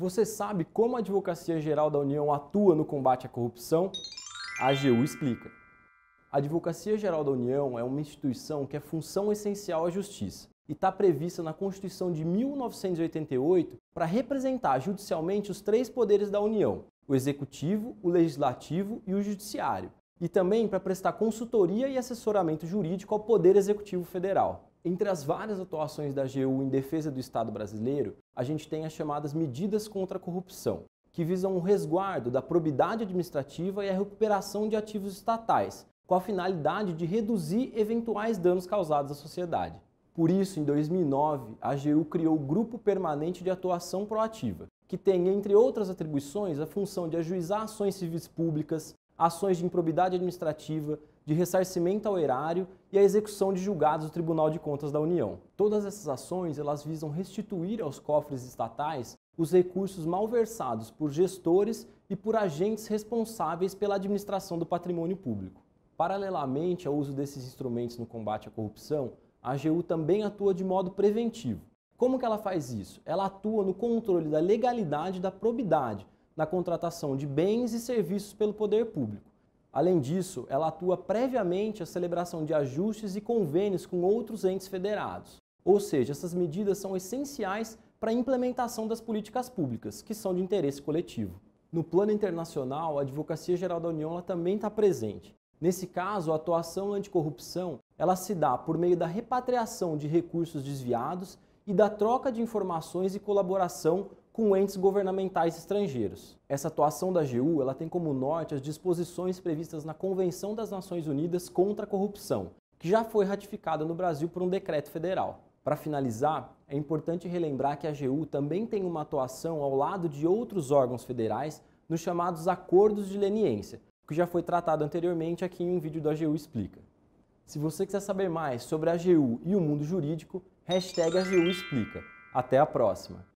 Você sabe como a Advocacia Geral da União atua no combate à corrupção? A AGU explica. A Advocacia Geral da União é uma instituição que é função essencial à justiça e está prevista na Constituição de 1988 para representar judicialmente os três poderes da União: o Executivo, o Legislativo e o Judiciário, e também para prestar consultoria e assessoramento jurídico ao Poder Executivo Federal. Entre as várias atuações da AGU em defesa do Estado brasileiro, a gente tem as chamadas medidas contra a corrupção, que visam o resguardo da probidade administrativa e a recuperação de ativos estatais, com a finalidade de reduzir eventuais danos causados à sociedade. Por isso, em 2009, a AGU criou o Grupo Permanente de Atuação Proativa, que tem, entre outras atribuições, a função de ajuizar ações civis públicas, ações de improbidade administrativa, de ressarcimento ao erário e a execução de julgados do Tribunal de Contas da União. Todas essas ações elas visam restituir aos cofres estatais os recursos malversados por gestores e por agentes responsáveis pela administração do patrimônio público. Paralelamente ao uso desses instrumentos no combate à corrupção, a AGU também atua de modo preventivo. Como que ela faz isso? Ela atua no controle da legalidade e da probidade na contratação de bens e serviços pelo poder público. Além disso, ela atua previamente à celebração de ajustes e convênios com outros entes federados. Ou seja, essas medidas são essenciais para a implementação das políticas públicas, que são de interesse coletivo. No plano internacional, a Advocacia Geral da União também está presente. Nesse caso, a atuação anticorrupção ela se dá por meio da repatriação de recursos desviados e da troca de informações e colaboração com entes governamentais estrangeiros. Essa atuação da AGU ela tem como norte as disposições previstas na Convenção das Nações Unidas contra a Corrupção, que já foi ratificada no Brasil por um decreto federal. Para finalizar, é importante relembrar que a AGU também tem uma atuação ao lado de outros órgãos federais nos chamados acordos de leniência, que já foi tratado anteriormente aqui em um vídeo da AGU Explica. Se você quiser saber mais sobre a AGU e o mundo jurídico, hashtag AGU Explica. Até a próxima!